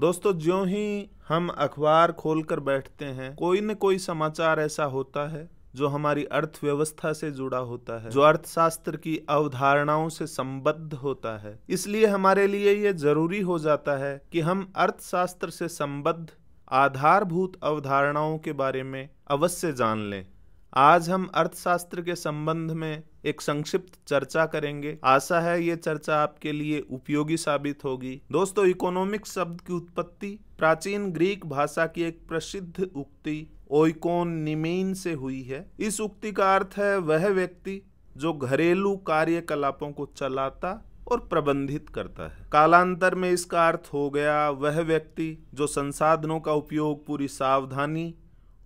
दोस्तों जो ही हम अखबार खोलकर बैठते हैं कोई न कोई समाचार ऐसा होता है जो हमारी अर्थव्यवस्था से जुड़ा होता है जो अर्थशास्त्र की अवधारणाओं से संबद्ध होता है इसलिए हमारे लिए ये जरूरी हो जाता है कि हम अर्थशास्त्र से संबद्ध आधारभूत अवधारणाओं के बारे में अवश्य जान लें आज हम अर्थशास्त्र के संबंध में एक संक्षिप्त चर्चा करेंगे आशा है ये चर्चा आपके लिए उपयोगी साबित होगी दोस्तों इकोनॉमिक शब्द की उत्पत्ति प्राचीन ग्रीक भाषा की एक प्रसिद्ध उक्ति ओइकोन निमेन से हुई है इस उक्ति का अर्थ है वह व्यक्ति जो घरेलू कार्यकलापों को चलाता और प्रबंधित करता है कालांतर में इसका अर्थ हो गया वह व्यक्ति जो संसाधनों का उपयोग पूरी सावधानी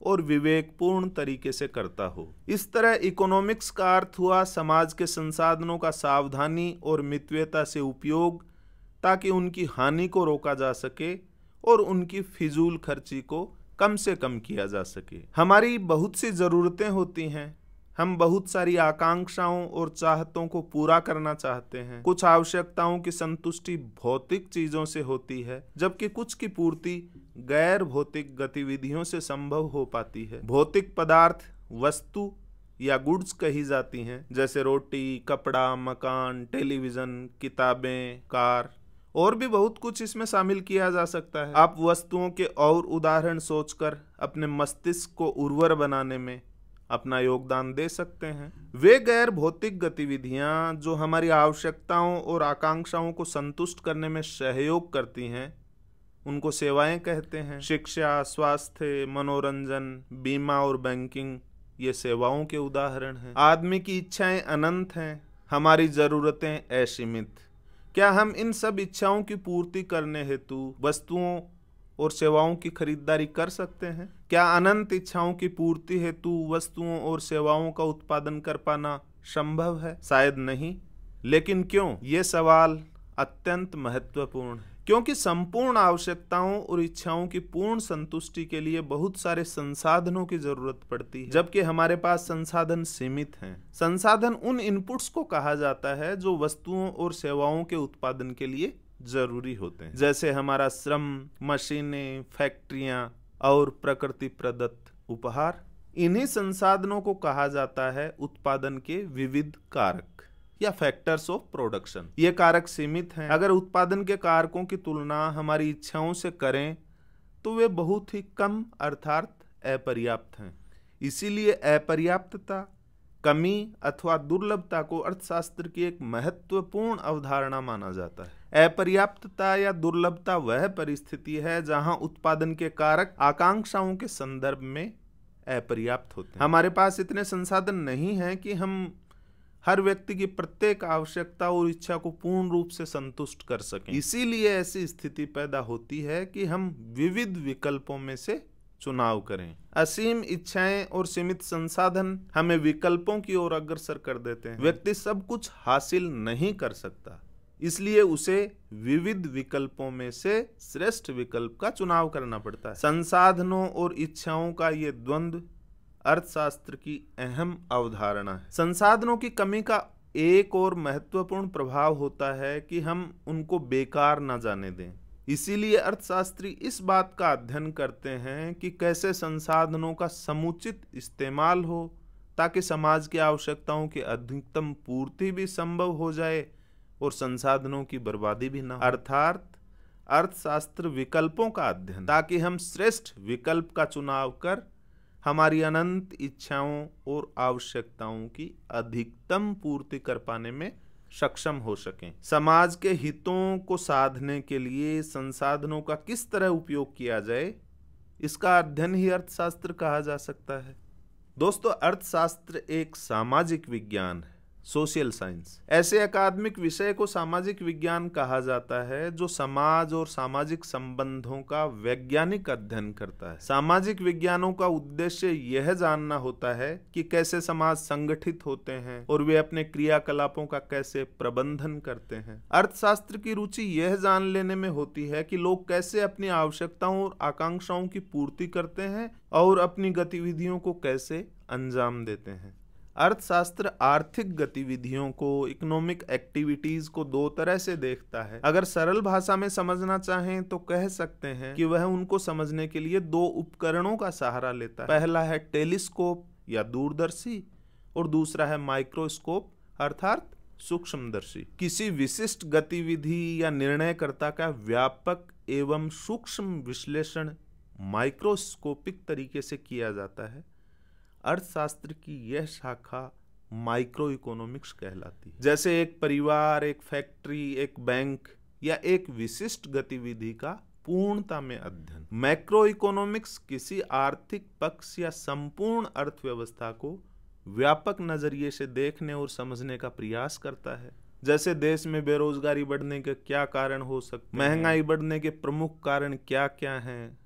और विवेकपूर्ण तरीके से करता हो इस तरह इकोनॉमिक्स का अर्थ हुआ समाज के संसाधनों का सावधानी और मितव्यता से उपयोग ताकि उनकी हानि को रोका जा सके और उनकी फिजूल खर्ची को कम से कम किया जा सके हमारी बहुत सी ज़रूरतें होती हैं हम बहुत सारी आकांक्षाओं और चाहतों को पूरा करना चाहते हैं कुछ आवश्यकताओं की संतुष्टि भौतिक चीज़ों से होती है जबकि कुछ की पूर्ति गैर भौतिक गतिविधियों से संभव हो पाती है भौतिक पदार्थ वस्तु या गुड्स कही जाती हैं जैसे रोटी कपड़ा मकान टेलीविज़न किताबें कार और भी बहुत कुछ इसमें शामिल किया जा सकता है आप वस्तुओं के और उदाहरण सोचकर अपने मस्तिष्क को उर्वर बनाने में अपना योगदान दे सकते हैं वे गैर भौतिक गतिविधियां जो हमारी आवश्यकताओं और आकांक्षाओं को संतुष्ट करने में सहयोग करती हैं उनको सेवाएं कहते हैं शिक्षा स्वास्थ्य मनोरंजन बीमा और बैंकिंग ये सेवाओं के उदाहरण हैं आदमी की इच्छाएं अनंत हैं हमारी ज़रूरतें असीमित क्या हम इन सब इच्छाओं की पूर्ति करने हेतु वस्तुओं और सेवाओं की खरीदारी कर सकते हैं क्या अनंत इच्छाओं की पूर्ति हेतु वस्तुओं और सेवाओं का उत्पादन कर पाना संभव है शायद नहीं लेकिन क्यों ये सवाल अत्यंत महत्वपूर्ण है क्योंकि संपूर्ण आवश्यकताओं और इच्छाओं की पूर्ण संतुष्टि के लिए बहुत सारे संसाधनों की जरूरत पड़ती है जबकि हमारे पास संसाधन सीमित हैं संसाधन उन इनपुट्स को कहा जाता है जो वस्तुओं और सेवाओं के उत्पादन के लिए जरूरी होते हैं जैसे हमारा श्रम मशीनें फैक्ट्रियां और प्रकृति प्रदत्त उपहार इन्हीं संसाधनों को कहा जाता है उत्पादन के विविध कारक या फैक्टर्स ऑफ प्रोडक्शन ये कारक सीमित हैं अगर उत्पादन के कारकों की तुलना हमारी इच्छाओं से करें तो वे बहुत ही कम अर्थात अपर्याप्त हैं इसीलिए अपर्याप्तता कमी अथवा दुर्लभता को अर्थशास्त्र की एक महत्वपूर्ण अवधारणा माना जाता है अपर्याप्तता या दुर्लभता वह परिस्थिति है जहां उत्पादन के कारक आकांक्षाओं के संदर्भ में अपर्याप्त होते हैं हमारे पास इतने संसाधन नहीं हैं कि हम हर व्यक्ति की प्रत्येक आवश्यकता और इच्छा को पूर्ण रूप से संतुष्ट कर सके इसीलिए ऐसी स्थिति पैदा होती है कि हम विविध विकल्पों में से चुनाव करें असीम इच्छाएं और सीमित संसाधन हमें विकल्पों की ओर अग्रसर कर देते हैं व्यक्ति सब कुछ हासिल नहीं कर सकता इसलिए उसे विविध विकल्पों में से श्रेष्ठ विकल्प का चुनाव करना पड़ता है संसाधनों और इच्छाओं का ये द्वंद्व अर्थशास्त्र की अहम अवधारणा है संसाधनों की कमी का एक और महत्वपूर्ण प्रभाव होता है कि हम उनको बेकार ना जाने दें इसीलिए अर्थशास्त्री इस बात का अध्ययन करते हैं कि कैसे संसाधनों का समुचित इस्तेमाल हो ताकि समाज की आवश्यकताओं की अधिकतम पूर्ति भी संभव हो जाए और संसाधनों की बर्बादी भी ना अर्थात अर्थशास्त्र विकल्पों का अध्ययन ताकि हम श्रेष्ठ विकल्प का चुनाव कर हमारी अनंत इच्छाओं और आवश्यकताओं की अधिकतम पूर्ति कर पाने में सक्षम हो सकें समाज के हितों को साधने के लिए संसाधनों का किस तरह उपयोग किया जाए इसका अध्ययन ही अर्थशास्त्र कहा जा सकता है दोस्तों अर्थशास्त्र एक सामाजिक विज्ञान है सोशल साइंस ऐसे अकादमिक विषय को सामाजिक विज्ञान कहा जाता है जो समाज और सामाजिक संबंधों का वैज्ञानिक अध्ययन करता है सामाजिक विज्ञानों का उद्देश्य यह जानना होता है कि कैसे समाज संगठित होते हैं और वे अपने क्रियाकलापों का कैसे प्रबंधन करते हैं अर्थशास्त्र की रुचि यह जान लेने में होती है कि लोग कैसे अपनी आवश्यकताओं और आकांक्षाओं की पूर्ति करते हैं और अपनी गतिविधियों को कैसे अंजाम देते हैं अर्थशास्त्र आर्थिक गतिविधियों को इकोनॉमिक एक्टिविटीज को दो तरह से देखता है अगर सरल भाषा में समझना चाहें तो कह सकते हैं कि वह उनको समझने के लिए दो उपकरणों का सहारा लेता है पहला है टेलीस्कोप या दूरदर्शी और दूसरा है माइक्रोस्कोप अर्थात सूक्ष्मदर्शी किसी विशिष्ट गतिविधि या निर्णयकर्ता का व्यापक एवं सूक्ष्म विश्लेषण माइक्रोस्कोपिक तरीके से किया जाता है अर्थशास्त्र की यह शाखा माइक्रो इकोनॉमिक्स कहलाती है जैसे एक परिवार एक फैक्ट्री एक बैंक या एक विशिष्ट गतिविधि का पूर्णता में अध्ययन मैक्रो इकोनॉमिक्स किसी आर्थिक पक्ष या संपूर्ण अर्थव्यवस्था को व्यापक नजरिए से देखने और समझने का प्रयास करता है जैसे देश में बेरोजगारी बढ़ने के क्या कारण हो सकते महंगाई बढ़ने के प्रमुख कारण क्या क्या हैं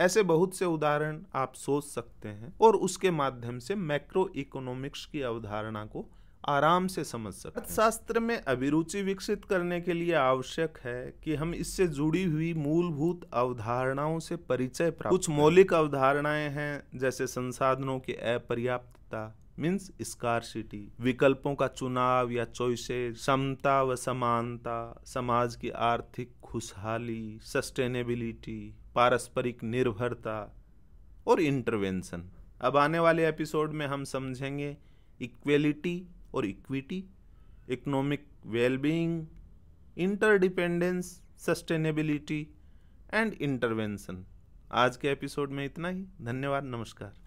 ऐसे बहुत से उदाहरण आप सोच सकते हैं और उसके माध्यम से मैक्रो इकोनॉमिक्स की अवधारणा को आराम से समझ सकते अर्थशास्त्र में अभिरुचि विकसित करने के लिए आवश्यक है कि हम इससे जुड़ी हुई मूलभूत अवधारणाओं से परिचय प्राप्त कुछ मौलिक अवधारणाएं हैं जैसे संसाधनों की अपर्याप्तता मीन्स स्कारसिटी विकल्पों का चुनाव या चॉइसेस समता व समानता समाज की आर्थिक खुशहाली सस्टेनेबिलिटी पारस्परिक निर्भरता और इंटरवेंशन अब आने वाले एपिसोड में हम समझेंगे इक्वेलिटी और equity economic wellbeing interdependence sustainability and intervention आज के एपिसोड में इतना ही धन्यवाद नमस्कार